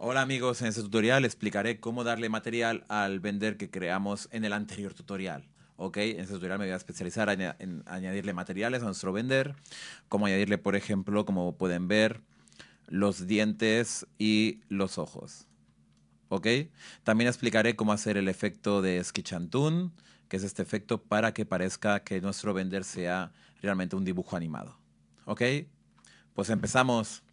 Hola amigos, en este tutorial explicaré cómo darle material al vender que creamos en el anterior tutorial. Ok, en este tutorial me voy a especializar en añadirle materiales a nuestro vender, como añadirle, por ejemplo, como pueden ver, los dientes y los ojos. Ok, también explicaré cómo hacer el efecto de Skichantun, que es este efecto para que parezca que nuestro vender sea realmente un dibujo animado. Ok, pues empezamos.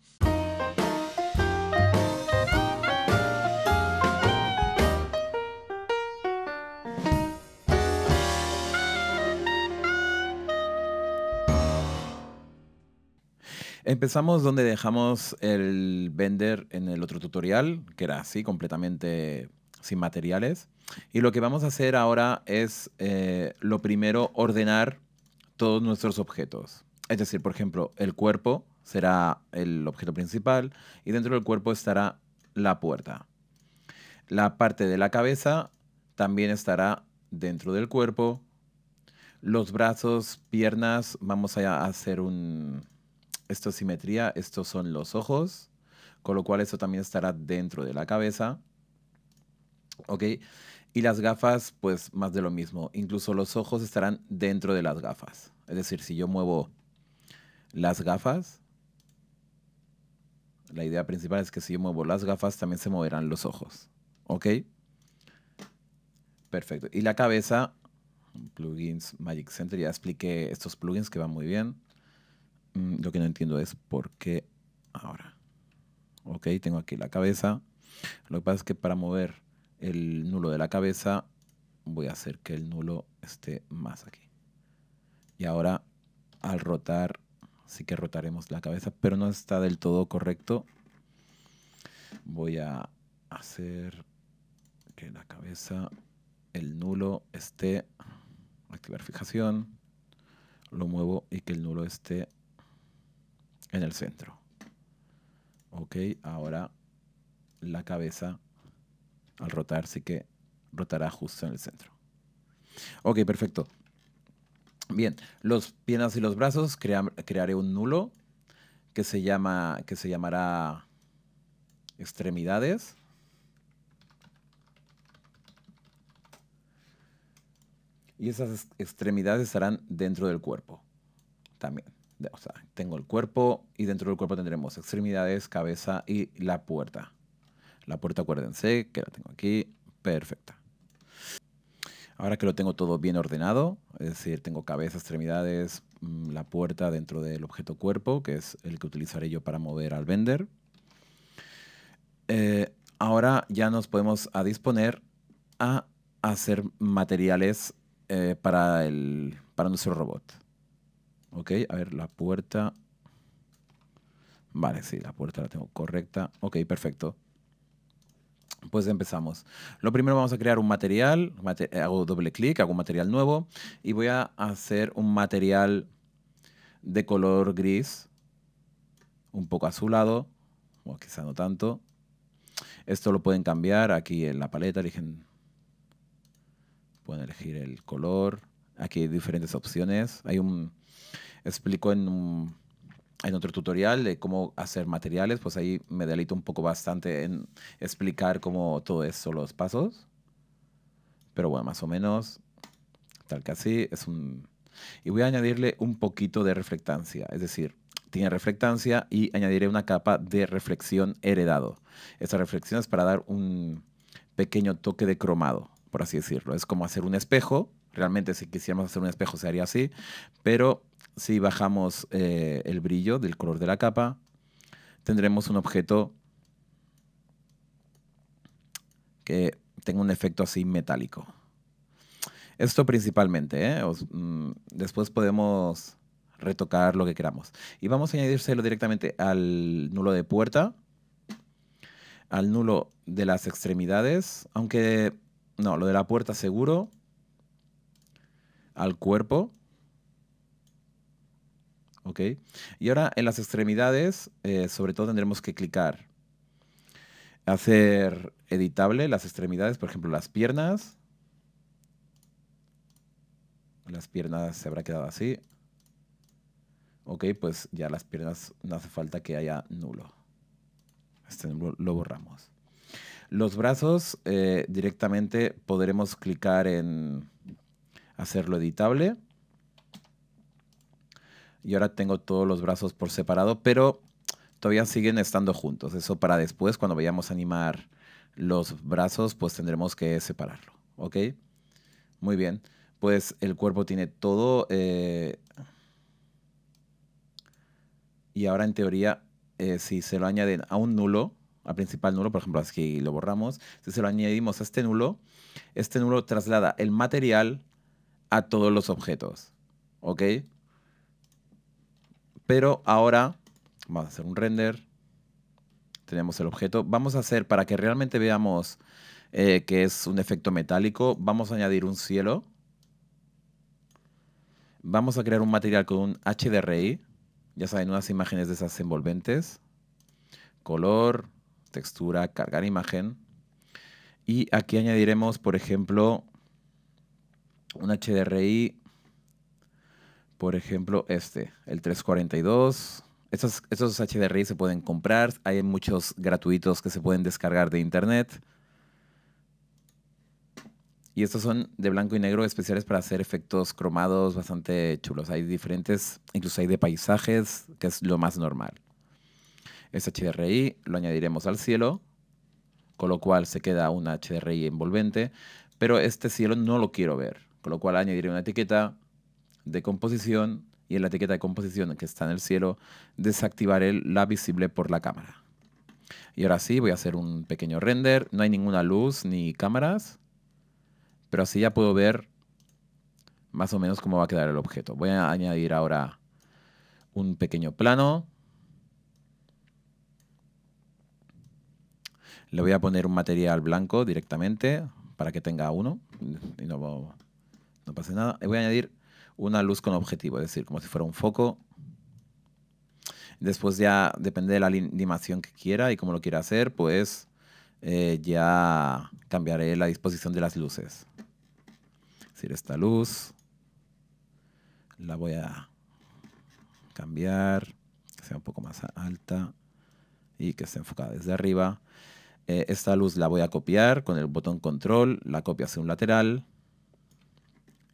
Empezamos donde dejamos el vender en el otro tutorial, que era así, completamente sin materiales. Y lo que vamos a hacer ahora es, eh, lo primero, ordenar todos nuestros objetos. Es decir, por ejemplo, el cuerpo será el objeto principal y dentro del cuerpo estará la puerta. La parte de la cabeza también estará dentro del cuerpo. Los brazos, piernas, vamos a hacer un, esto es simetría, estos son los ojos, con lo cual esto también estará dentro de la cabeza. ¿Ok? Y las gafas, pues más de lo mismo. Incluso los ojos estarán dentro de las gafas. Es decir, si yo muevo las gafas, la idea principal es que si yo muevo las gafas, también se moverán los ojos. ¿Ok? Perfecto. Y la cabeza, plugins Magic Center, ya expliqué estos plugins que van muy bien. Mm, lo que no entiendo es por qué ahora. Ok, tengo aquí la cabeza. Lo que pasa es que para mover el nulo de la cabeza voy a hacer que el nulo esté más aquí. Y ahora al rotar, sí que rotaremos la cabeza, pero no está del todo correcto. Voy a hacer que la cabeza, el nulo esté, activar fijación, lo muevo y que el nulo esté en el centro. Ok, ahora la cabeza al rotar sí que rotará justo en el centro. Ok, perfecto. Bien, los piernas y los brazos crearé un nulo que se, llama, que se llamará extremidades. Y esas extremidades estarán dentro del cuerpo también tengo el cuerpo y dentro del cuerpo tendremos extremidades, cabeza y la puerta. La puerta, acuérdense, que la tengo aquí. Perfecta. Ahora que lo tengo todo bien ordenado, es decir, tengo cabeza, extremidades, mm, la puerta dentro del objeto cuerpo, que es el que utilizaré yo para mover al vender. Eh, ahora ya nos podemos a disponer a hacer materiales eh, para, el, para nuestro robot. Ok, a ver, la puerta. Vale, sí, la puerta la tengo correcta. Ok, perfecto. Pues empezamos. Lo primero vamos a crear un material. Eh, hago doble clic, hago un material nuevo. Y voy a hacer un material de color gris. Un poco azulado. O quizá no tanto. Esto lo pueden cambiar aquí en la paleta. Eligen, pueden elegir el color. Aquí hay diferentes opciones. Hay un explico en, en otro tutorial de cómo hacer materiales, pues ahí me delito un poco bastante en explicar cómo todo eso, los pasos. Pero bueno, más o menos, tal que así, es un... Y voy a añadirle un poquito de reflectancia, es decir, tiene reflectancia y añadiré una capa de reflexión heredado. esa reflexión es para dar un pequeño toque de cromado, por así decirlo. Es como hacer un espejo. Realmente si quisiéramos hacer un espejo se haría así, pero si bajamos eh, el brillo del color de la capa, tendremos un objeto que tenga un efecto así metálico. Esto principalmente. ¿eh? Mm, después podemos retocar lo que queramos. Y vamos a añadírselo directamente al nulo de puerta, al nulo de las extremidades, aunque no, lo de la puerta seguro, al cuerpo, ¿ok? Y ahora en las extremidades, eh, sobre todo tendremos que clicar, hacer editable las extremidades, por ejemplo, las piernas. Las piernas se habrá quedado así. Ok, pues ya las piernas no hace falta que haya nulo. Este nulo lo borramos. Los brazos eh, directamente podremos clicar en hacerlo editable y ahora tengo todos los brazos por separado, pero todavía siguen estando juntos. Eso para después, cuando vayamos a animar los brazos, pues tendremos que separarlo. ¿Ok? Muy bien. Pues el cuerpo tiene todo. Eh, y ahora en teoría, eh, si se lo añaden a un nulo, a principal nulo, por ejemplo, aquí lo borramos, si se lo añadimos a este nulo, este nulo traslada el material a todos los objetos. ¿Ok? Pero ahora vamos a hacer un render. Tenemos el objeto. Vamos a hacer, para que realmente veamos eh, que es un efecto metálico, vamos a añadir un cielo. Vamos a crear un material con un HDRI. Ya saben, unas imágenes de esas envolventes. Color, textura, cargar imagen. Y aquí añadiremos, por ejemplo, un HDRI por ejemplo, este, el 342. Estos, HDRI se pueden comprar. Hay muchos gratuitos que se pueden descargar de internet. Y estos son de blanco y negro especiales para hacer efectos cromados bastante chulos. Hay diferentes, incluso hay de paisajes, que es lo más normal. Este HDRI lo añadiremos al cielo, con lo cual se queda un HDRI envolvente, pero este cielo no lo quiero ver, con lo cual añadiré una etiqueta de composición y en la etiqueta de composición que está en el cielo, desactivaré la visible por la cámara. Y ahora sí, voy a hacer un pequeño render. No hay ninguna luz ni cámaras, pero así ya puedo ver más o menos cómo va a quedar el objeto. Voy a añadir ahora un pequeño plano. Le voy a poner un material blanco directamente para que tenga uno y no, no pase nada. voy a añadir una luz con objetivo, es decir, como si fuera un foco. Después ya depende de la animación que quiera y cómo lo quiera hacer, pues eh, ya cambiaré la disposición de las luces. Es decir, esta luz la voy a cambiar, que sea un poco más alta y que esté enfocada desde arriba. Eh, esta luz la voy a copiar con el botón control, la copio hacia un lateral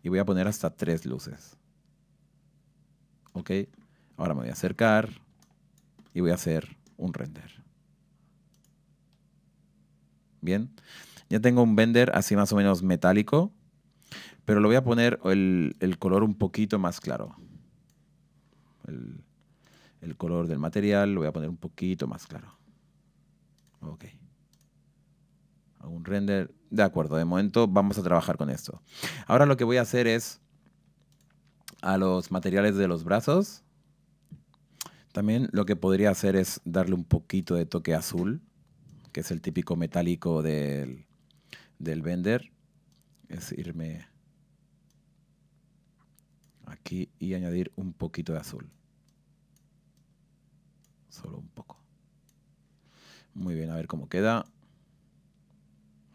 y voy a poner hasta tres luces. ¿Ok? Ahora me voy a acercar y voy a hacer un render. Bien. Ya tengo un vender así más o menos metálico, pero lo voy a poner el, color un poquito más claro. El, el color del material lo voy a poner un poquito más claro. Ok algún render. De acuerdo, de momento vamos a trabajar con esto. Ahora lo que voy a hacer es a los materiales de los brazos. También lo que podría hacer es darle un poquito de toque azul, que es el típico metálico del, del vender. Es irme aquí y añadir un poquito de azul. Solo un poco. Muy bien, a ver cómo queda.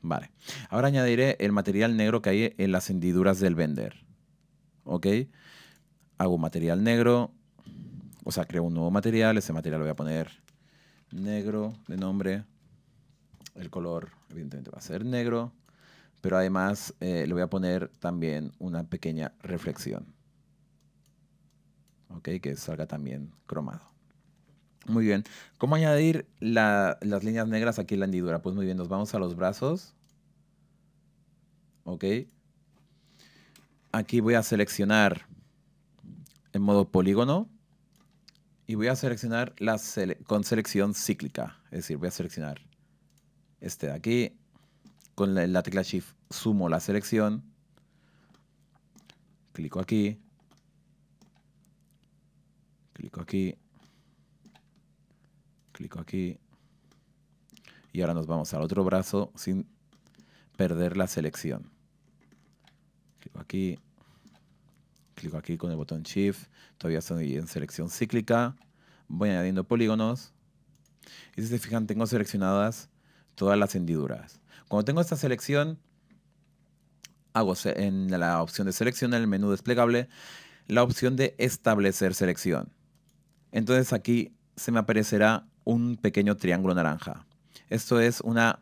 Vale. Ahora añadiré el material negro que hay en las hendiduras del vender. ¿Ok? Hago material negro. O sea, creo un nuevo material. Ese material lo voy a poner negro de nombre. El color, evidentemente, va a ser negro. Pero además eh, le voy a poner también una pequeña reflexión. ¿Ok? Que salga también cromado. Muy bien. ¿Cómo añadir las líneas negras aquí en la hendidura? Pues muy bien, nos vamos a los brazos. ¿ok? Aquí voy a seleccionar en modo polígono y voy a seleccionar con selección cíclica. Es decir, voy a seleccionar este de aquí. Con la tecla Shift sumo la selección. Clico aquí. Clico aquí. Clico aquí. Y ahora nos vamos al otro brazo sin perder la selección aquí, clico aquí con el botón Shift, todavía estoy en selección cíclica, voy añadiendo polígonos, y si se fijan tengo seleccionadas todas las hendiduras. Cuando tengo esta selección, hago en la opción de selección, en el menú desplegable, la opción de establecer selección. Entonces aquí se me aparecerá un pequeño triángulo naranja. Esto es una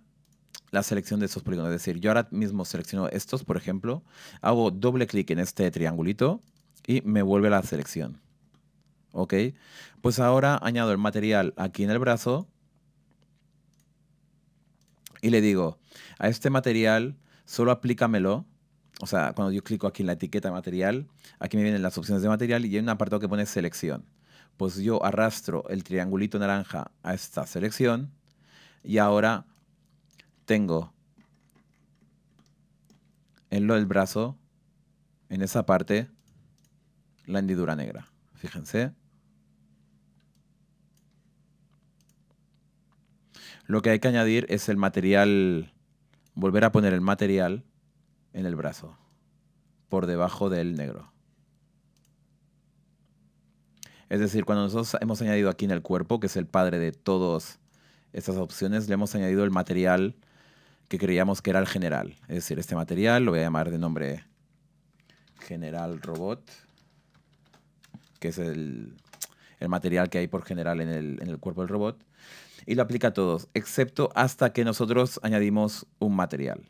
la selección de estos polígonos. Es decir, yo ahora mismo selecciono estos, por ejemplo, hago doble clic en este triangulito y me vuelve la selección. ¿Ok? Pues ahora añado el material aquí en el brazo y le digo, a este material solo aplícamelo o sea, cuando yo clico aquí en la etiqueta material, aquí me vienen las opciones de material y hay un apartado que pone selección. Pues yo arrastro el triangulito naranja a esta selección y ahora tengo en lo del brazo, en esa parte, la hendidura negra. Fíjense. Lo que hay que añadir es el material, volver a poner el material en el brazo, por debajo del negro. Es decir, cuando nosotros hemos añadido aquí en el cuerpo, que es el padre de todas estas opciones, le hemos añadido el material que creíamos que era el general. Es decir, este material lo voy a llamar de nombre general robot, que es el, material que hay por general en el, cuerpo del robot, y lo aplica a todos, excepto hasta que nosotros añadimos un material.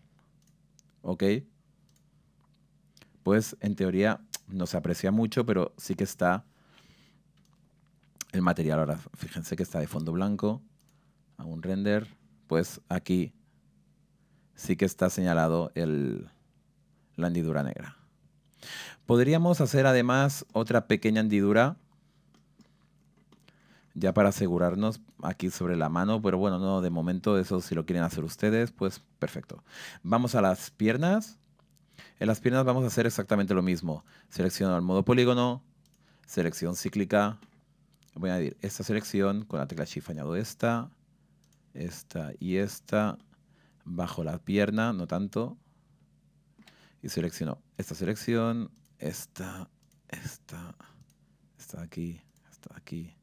¿Ok? Pues en teoría no se aprecia mucho, pero sí que está el material ahora. Fíjense que está de fondo blanco, a un render. Pues aquí sí que está señalado el, la hendidura negra. Podríamos hacer además otra pequeña hendidura, ya para asegurarnos aquí sobre la mano, pero bueno, no, de momento eso si lo quieren hacer ustedes, pues perfecto. Vamos a las piernas. En las piernas vamos a hacer exactamente lo mismo. Selecciono el modo polígono, selección cíclica. Voy a añadir esta selección, con la tecla Shift añado esta, esta y esta bajo la pierna, no tanto. Y selecciono esta selección, esta, esta, esta aquí, esta aquí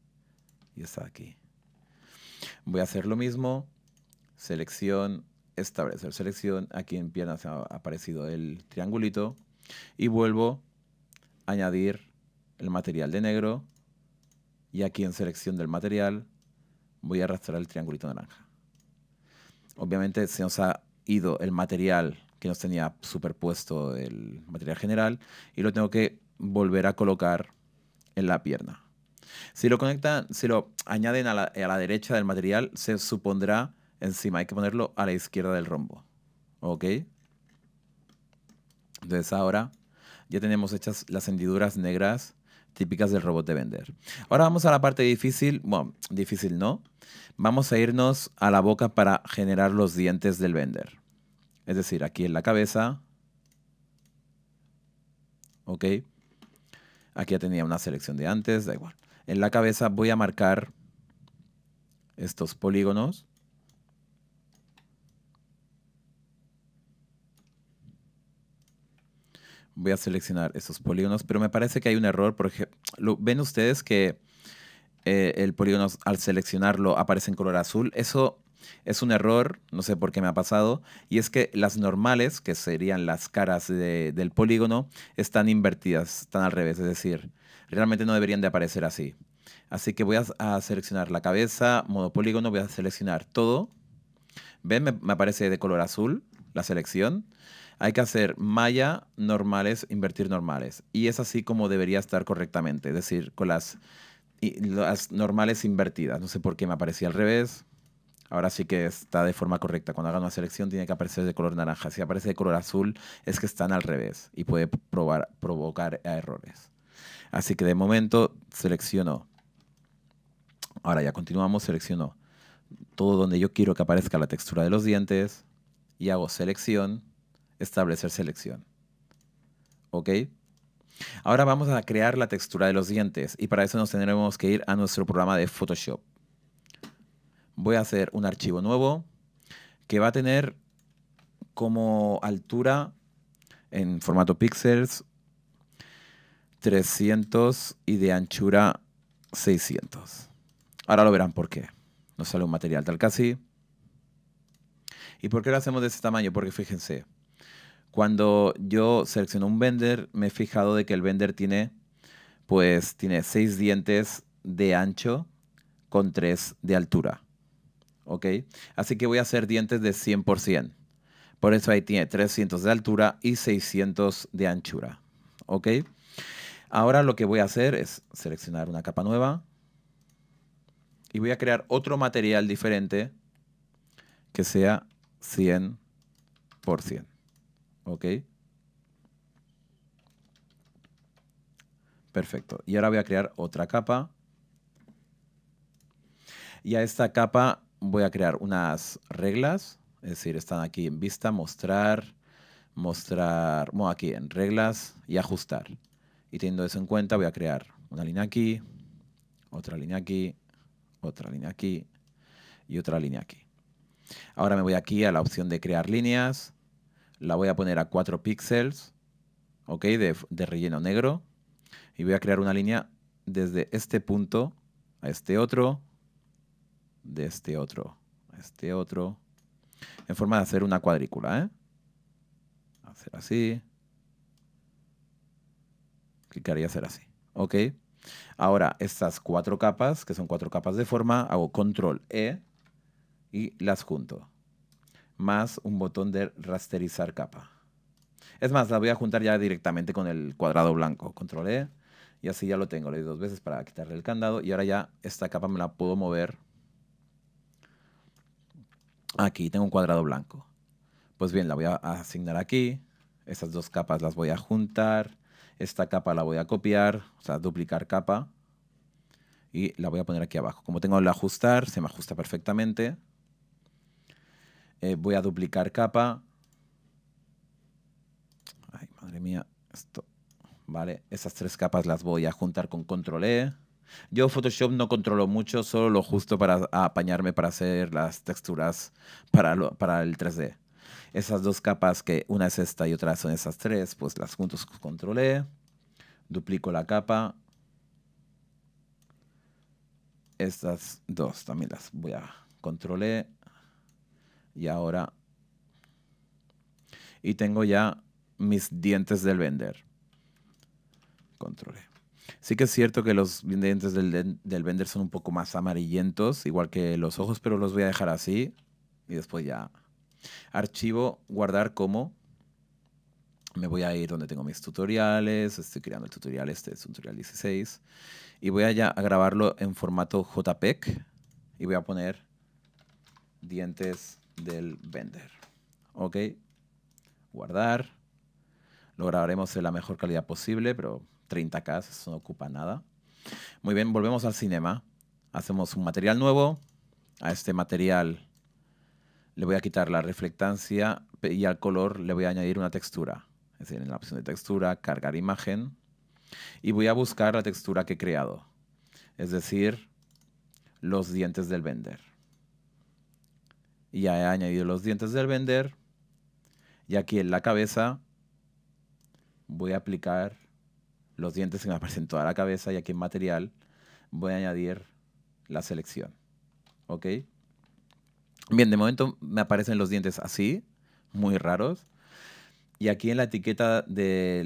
y esta aquí. Voy a hacer lo mismo. Selección, establecer selección. Aquí en piernas ha aparecido el triangulito. Y vuelvo a añadir el material de negro. Y aquí en selección del material voy a arrastrar el triangulito naranja obviamente se nos ha ido el material que nos tenía superpuesto el material general y lo tengo que volver a colocar en la pierna. Si lo conectan, si lo añaden a la, derecha del material, se supondrá encima. Hay que ponerlo a la izquierda del rombo. ¿Ok? Entonces ahora ya tenemos hechas las hendiduras negras típicas del robot de vender. Ahora vamos a la parte difícil, bueno, difícil no. Vamos a irnos a la boca para generar los dientes del vender. Es decir, aquí en la cabeza. Ok. Aquí ya tenía una selección de antes, da igual. En la cabeza voy a marcar estos polígonos. voy a seleccionar esos polígonos, pero me parece que hay un error, porque ven ustedes que eh, el polígono al seleccionarlo aparece en color azul. Eso es un error, no sé por qué me ha pasado, y es que las normales, que serían las caras del polígono, están invertidas, están al revés, es decir, realmente no deberían de aparecer así. Así que voy a, seleccionar la cabeza, modo polígono, voy a seleccionar todo. ¿Ven? me aparece de color azul la selección, hay que hacer malla, normales, invertir normales. Y es así como debería estar correctamente, es decir, con las, las normales invertidas. No sé por qué me aparecía al revés. Ahora sí que está de forma correcta. Cuando hagan una selección tiene que aparecer de color naranja. Si aparece de color azul es que están al revés y puede provocar errores. Así que de momento selecciono. Ahora ya continuamos, selecciono todo donde yo quiero que aparezca la textura de los dientes y hago selección, establecer selección. ¿Ok? Ahora vamos a crear la textura de los dientes y para eso nos tendremos que ir a nuestro programa de Photoshop. Voy a hacer un archivo nuevo que va a tener como altura en formato píxeles 300 y de anchura 600. Ahora lo verán por qué. Nos sale un material tal casi. ¿Y por qué lo hacemos de ese tamaño? Porque fíjense, cuando yo selecciono un vender, me he fijado de que el vender tiene, pues, tiene seis dientes de ancho con tres de altura. ¿Ok? Así que voy a hacer dientes de 100%. Por eso ahí tiene 300 de altura y 600 de anchura. ¿Ok? Ahora lo que voy a hacer es seleccionar una capa nueva y voy a crear otro material diferente que sea 100%. ¿Ok? Perfecto. Y ahora voy a crear otra capa. Y a esta capa voy a crear unas reglas. Es decir, están aquí en vista, mostrar, mostrar, bueno, aquí en reglas y ajustar. Y teniendo eso en cuenta, voy a crear una línea aquí, otra línea aquí, otra línea aquí y otra línea aquí. Ahora me voy aquí a la opción de crear líneas, la voy a poner a 4 píxeles, ¿ok? De, relleno negro. Y voy a crear una línea desde este punto a este otro, de este otro a este otro, en forma de hacer una cuadrícula, ¿eh? Hacer así. Clicaría hacer así, ¿ok? Ahora, estas cuatro capas, que son cuatro capas de forma, hago control E y las junto. Más un botón de rasterizar capa. Es más, la voy a juntar ya directamente con el cuadrado blanco. Control E y así ya lo tengo. Le di dos veces para quitarle el candado y ahora ya esta capa me la puedo mover. Aquí tengo un cuadrado blanco. Pues bien, la voy a asignar aquí. Estas dos capas las voy a juntar. Esta capa la voy a copiar, o sea, duplicar capa. Y la voy a poner aquí abajo. Como tengo el ajustar, se me ajusta perfectamente. Eh, voy a duplicar capa. Ay, madre mía, esto. Vale, esas tres capas las voy a juntar con control E. Yo Photoshop no controlo mucho, solo lo justo para apañarme para hacer las texturas para, para el 3D. Esas dos capas, que una es esta y otra son esas tres, pues las juntos con control E. Duplico la capa. Estas dos también las voy a control E y ahora... Y tengo ya mis dientes del vender. Control Sí que es cierto que los dientes del, del vender son un poco más amarillentos, igual que los ojos, pero los voy a dejar así y después ya. Archivo, guardar como. Me voy a ir donde tengo mis tutoriales, estoy creando el tutorial, este es tutorial 16. Y voy a, ya a grabarlo en formato JPEG y voy a poner dientes del vender. Ok, guardar. Lo grabaremos en la mejor calidad posible, pero 30K eso no ocupa nada. Muy bien, volvemos al cinema. Hacemos un material nuevo. A este material le voy a quitar la reflectancia y al color le voy a añadir una textura. Es decir, en la opción de textura, cargar imagen. Y voy a buscar la textura que he creado. Es decir, los dientes del vender. Y ya he añadido los dientes del vender. Y aquí en la cabeza voy a aplicar los dientes que me aparecen toda la cabeza y aquí en material voy a añadir la selección. ¿Ok? Bien, de momento me aparecen los dientes así, muy raros. Y aquí en la etiqueta de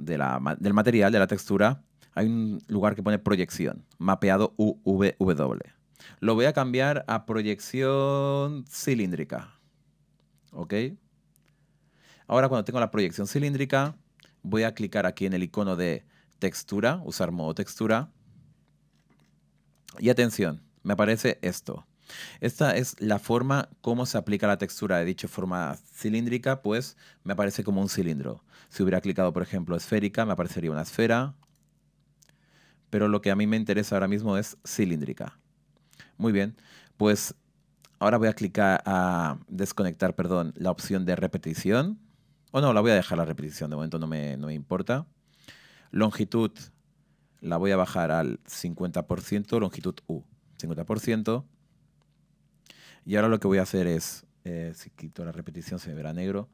del material, de la textura, hay un lugar que pone proyección, mapeado UVW. Lo voy a cambiar a proyección cilíndrica. Ahora cuando tengo la proyección cilíndrica, voy a clicar aquí en el icono de textura, usar modo textura. Y atención, me aparece esto. Esta es la forma como se aplica la textura. de dicha forma cilíndrica, pues me aparece como un cilindro. Si hubiera clicado, por ejemplo, esférica, me aparecería una esfera. Pero lo que a mí me interesa ahora mismo es cilíndrica. Muy bien. Pues ahora voy a clicar a desconectar, perdón, la opción de repetición. O oh, no, la voy a dejar la repetición, de momento no me, importa. Longitud la voy a bajar al 50%, longitud U, 50%. Y ahora lo que voy a hacer es, eh, si quito la repetición se me verá negro.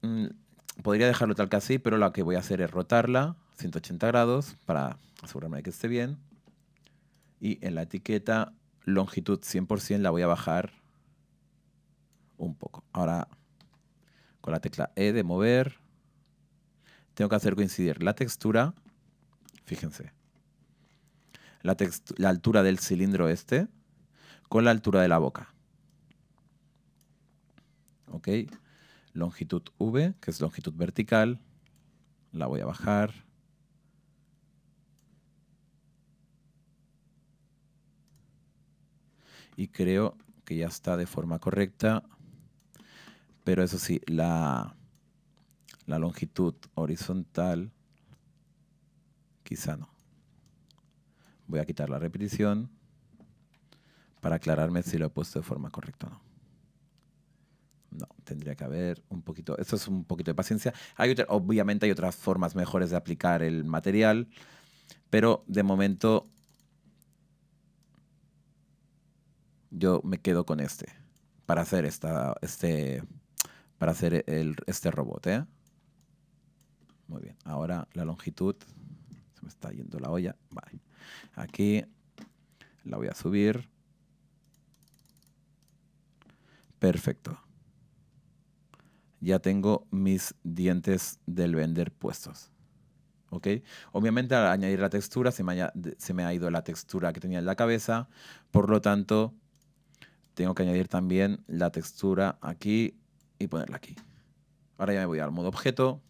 Mm, podría dejarlo tal que así, pero lo que voy a hacer es rotarla 180 grados para asegurarme de que esté bien. Y en la etiqueta longitud 100% la voy a bajar un poco. Ahora, con la tecla E de mover, tengo que hacer coincidir la textura, fíjense, la, altura del cilindro este con la altura de la boca. ¿Ok? Longitud V, que es longitud vertical, la voy a bajar y creo que ya está de forma correcta. Pero eso sí, la, la longitud horizontal quizá no. Voy a quitar la repetición para aclararme si lo he puesto de forma correcta o no. No, tendría que haber un poquito, esto es un poquito de paciencia. obviamente hay otras formas mejores de aplicar el material, pero de momento yo me quedo con este para hacer esta, este, para hacer este robot, ¿eh? Muy bien, ahora la longitud, se me está yendo la olla, vale. Aquí la voy a subir. Perfecto. Ya tengo mis dientes del vender puestos. ¿ok? Obviamente al añadir la textura se me, se me, ha ido la textura que tenía en la cabeza, por lo tanto tengo que añadir también la textura aquí y ponerla aquí. Ahora ya me voy al modo objeto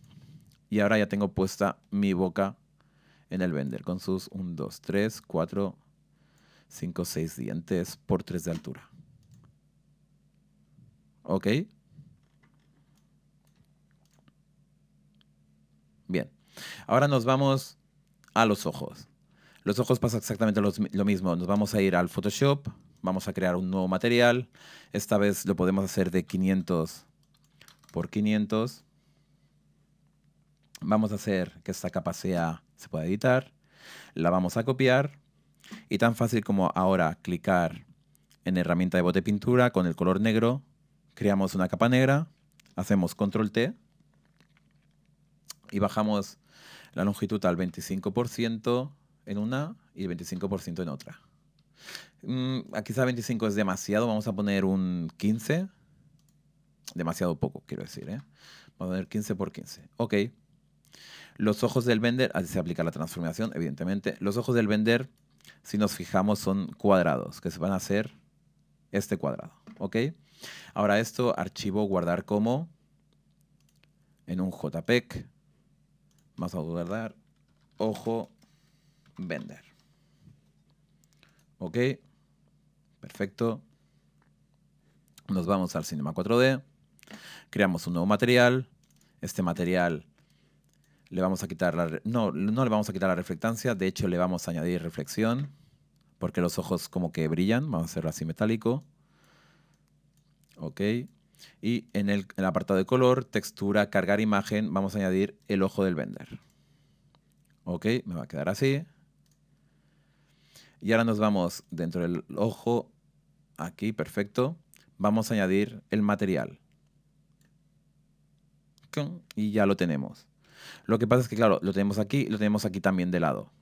y ahora ya tengo puesta mi boca en el vender con sus 1, 2, 3, 4, 5, 6 dientes por 3 de altura. ¿Ok? Bien. Ahora nos vamos a los ojos. Los ojos pasa exactamente lo mismo. Nos vamos a ir al Photoshop vamos a crear un nuevo material. Esta vez lo podemos hacer de 500 por 500. Vamos a hacer que esta capa sea, se pueda editar. La vamos a copiar. Y tan fácil como ahora clicar en herramienta de bote pintura con el color negro, creamos una capa negra, hacemos control T y bajamos la longitud al 25% en una y el 25% en otra. Mm, aquí está 25 es demasiado, vamos a poner un 15. Demasiado poco, quiero decir, ¿eh? Vamos a poner 15 por 15. Ok. Los ojos del vender, así se aplica la transformación, evidentemente. Los ojos del vender, si nos fijamos, son cuadrados, que se van a hacer este cuadrado, ¿ok? Ahora esto, archivo, guardar como en un JPEG. Vamos a guardar, ojo, vender. ¿Ok? Perfecto. Nos vamos al Cinema 4D. Creamos un nuevo material. Este material le vamos a quitar la no, no le vamos a quitar la reflectancia, de hecho le vamos a añadir reflexión porque los ojos como que brillan, vamos a hacerlo así metálico. Ok. Y en el, apartado de color, textura, cargar imagen, vamos a añadir el ojo del vender. Ok, me va a quedar así. Y ahora nos vamos dentro del ojo, aquí, perfecto. Vamos a añadir el material. Y ya lo tenemos. Lo que pasa es que, claro, lo tenemos aquí, lo tenemos aquí también de lado.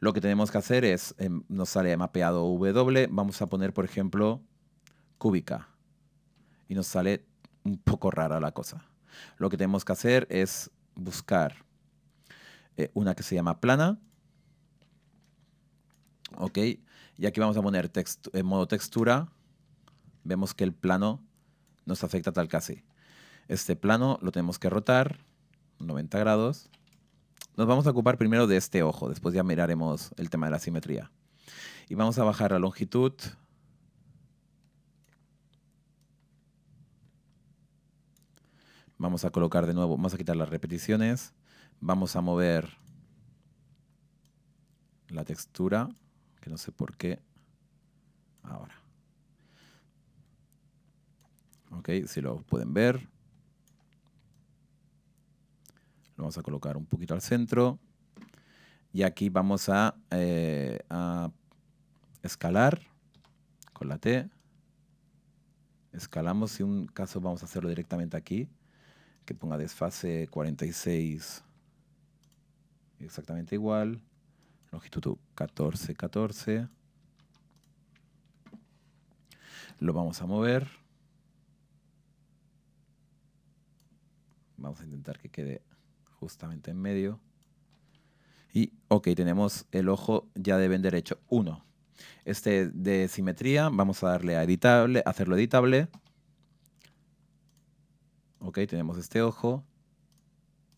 Lo que tenemos que hacer es, em, nos sale mapeado W, vamos a poner, por ejemplo, cúbica. Y nos sale un poco rara la cosa. Lo que tenemos que hacer es buscar eh, una que se llama plana ¿ok? Y aquí vamos a poner texto en modo textura. Vemos que el plano nos afecta tal casi. Este plano lo tenemos que rotar 90 grados. Nos vamos a ocupar primero de este ojo, después ya miraremos el tema de la simetría. Y vamos a bajar la longitud. Vamos a colocar de nuevo, vamos a quitar las repeticiones. Vamos a mover la textura que no sé por qué. Ahora. Ok, si lo pueden ver. Lo vamos a colocar un poquito al centro. Y aquí vamos a, eh, a escalar con la T. Escalamos, si un caso vamos a hacerlo directamente aquí, que ponga desfase 46 exactamente igual longitud 14, 14. Lo vamos a mover. Vamos a intentar que quede justamente en medio. Y, ok, tenemos el ojo ya de derecho derecho 1. Este de simetría, vamos a darle a editable, hacerlo editable. Ok, tenemos este ojo.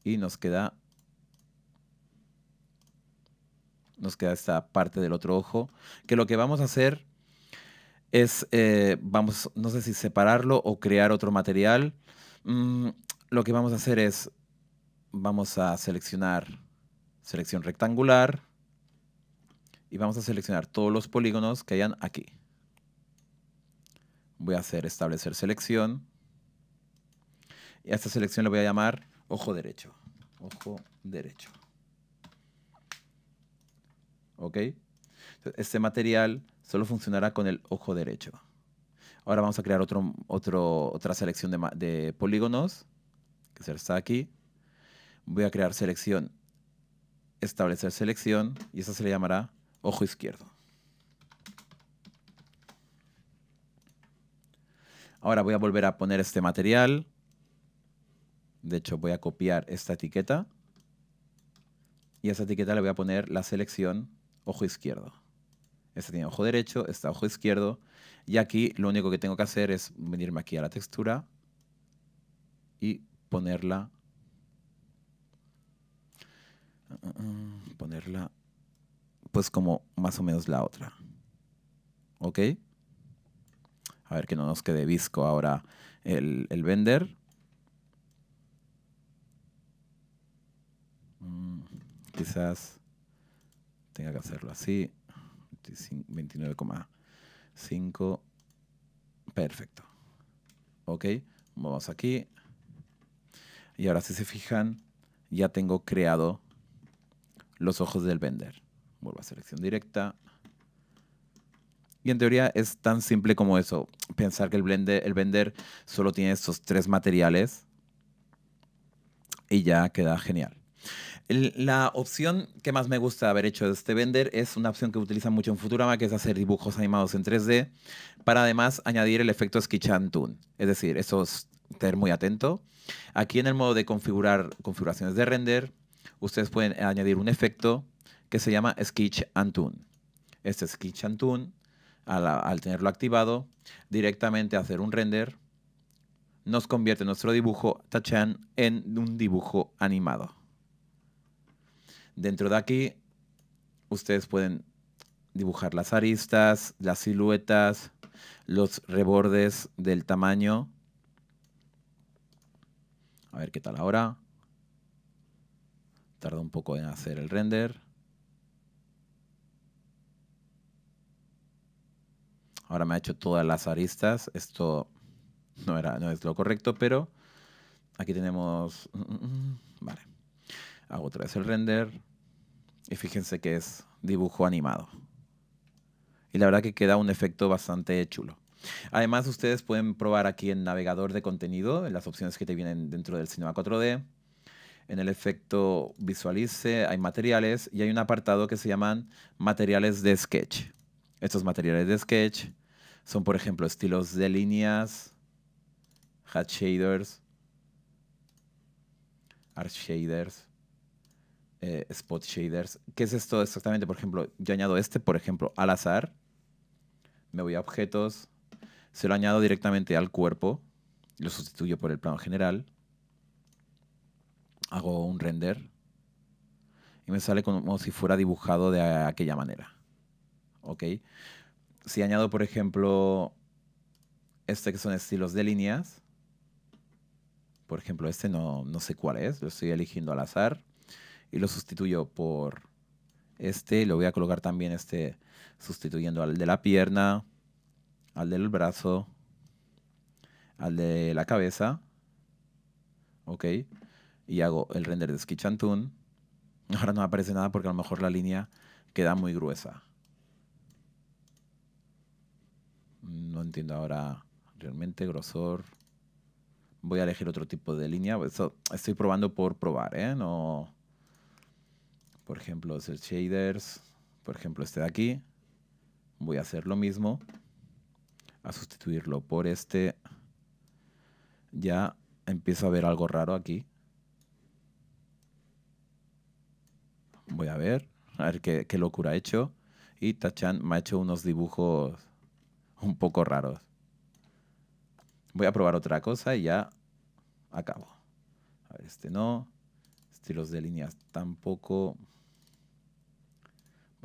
Y nos queda nos queda esta parte del otro ojo, que lo que vamos a hacer es, eh, vamos, no sé si separarlo o crear otro material. Mm, lo que vamos a hacer es, vamos a seleccionar selección rectangular y vamos a seleccionar todos los polígonos que hayan aquí. Voy a hacer establecer selección y a esta selección le voy a llamar ojo derecho. Ojo derecho. ¿ok? Este material solo funcionará con el ojo derecho. Ahora vamos a crear otro, otra selección de, polígonos, que está aquí. Voy a crear selección, establecer selección, y esa se le llamará ojo izquierdo. Ahora voy a volver a poner este material. De hecho, voy a copiar esta etiqueta. Y a esa etiqueta le voy a poner la selección ojo izquierdo. Este tiene ojo derecho, este ojo izquierdo. Y aquí lo único que tengo que hacer es venirme aquí a la textura y ponerla ponerla pues como más o menos la otra. ¿Ok? A ver que no nos quede visco ahora el, vender. Mm, quizás tengo que hacerlo así. 29,5. Perfecto. Ok, vamos aquí. Y ahora si se fijan, ya tengo creado los ojos del vender. Vuelvo a selección directa. Y en teoría es tan simple como eso. Pensar que el, blender, el vender solo tiene estos tres materiales y ya queda genial. La opción que más me gusta haber hecho de este vender es una opción que utilizan mucho en Futurama, que es hacer dibujos animados en 3D, para además añadir el efecto Tune. Es decir, eso es tener muy atento. Aquí en el modo de configurar configuraciones de render, ustedes pueden añadir un efecto que se llama Sketch Tune. Este Sketch and al, al tenerlo activado, directamente hacer un render, nos convierte nuestro dibujo Tachan en un dibujo animado. Dentro de aquí, ustedes pueden dibujar las aristas, las siluetas, los rebordes del tamaño. A ver qué tal ahora. Tarda un poco en hacer el render. Ahora me ha hecho todas las aristas. Esto no, era, no es lo correcto, pero aquí tenemos... Hago otra vez el render. Y fíjense que es dibujo animado. Y la verdad que queda un efecto bastante chulo. Además, ustedes pueden probar aquí en navegador de contenido, en las opciones que te vienen dentro del Cinema 4D. En el efecto visualice hay materiales y hay un apartado que se llaman materiales de sketch. Estos materiales de sketch son, por ejemplo, estilos de líneas, hat shaders, art shaders, eh, spot shaders. ¿Qué es esto exactamente? Por ejemplo, yo añado este, por ejemplo, al azar. Me voy a objetos. Se lo añado directamente al cuerpo. Lo sustituyo por el plano general. Hago un render. Y me sale como si fuera dibujado de aquella manera. ¿Ok? Si añado, por ejemplo, este que son estilos de líneas. Por ejemplo, este no, no sé cuál es. Lo estoy eligiendo al azar y lo sustituyo por este. Lo voy a colocar también este sustituyendo al de la pierna, al del brazo, al de la cabeza. Ok. Y hago el render de Sketch and Tune. Ahora no aparece nada porque a lo mejor la línea queda muy gruesa. No entiendo ahora realmente grosor. Voy a elegir otro tipo de línea. estoy probando por probar, ¿eh? No, por ejemplo, hacer shaders, por ejemplo, este de aquí. Voy a hacer lo mismo, a sustituirlo por este. Ya empiezo a ver algo raro aquí. Voy a ver, a ver qué, locura ha hecho. Y Tachan me ha hecho unos dibujos un poco raros. Voy a probar otra cosa y ya acabo. A ver, este no. Estilos de líneas tampoco.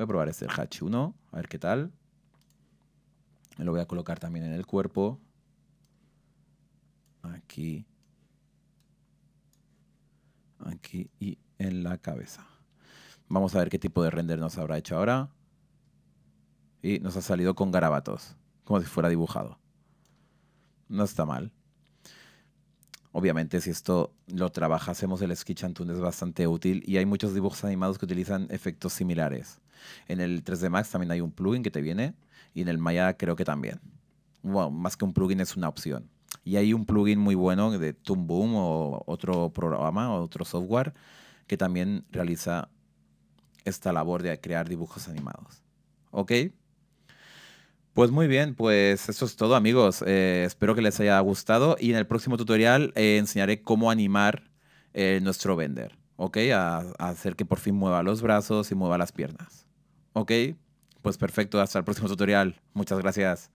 Voy a probar este el Hatch 1, a ver qué tal. lo voy a colocar también en el cuerpo. Aquí. Aquí y en la cabeza. Vamos a ver qué tipo de render nos habrá hecho ahora. Y nos ha salido con garabatos, como si fuera dibujado. No está mal. Obviamente, si esto lo hacemos el Sketch and es bastante útil y hay muchos dibujos animados que utilizan efectos similares. En el 3D Max también hay un plugin que te viene y en el Maya creo que también. Bueno, más que un plugin es una opción. Y hay un plugin muy bueno de Toon Boom o otro programa o otro software que también realiza esta labor de crear dibujos animados. ¿Ok? Pues muy bien, pues eso es todo amigos. Eh, espero que les haya gustado y en el próximo tutorial eh, enseñaré cómo animar eh, nuestro vender, ¿ok? a, hacer que por fin mueva los brazos y mueva las piernas, ¿ok? Pues perfecto, hasta el próximo tutorial. Muchas gracias.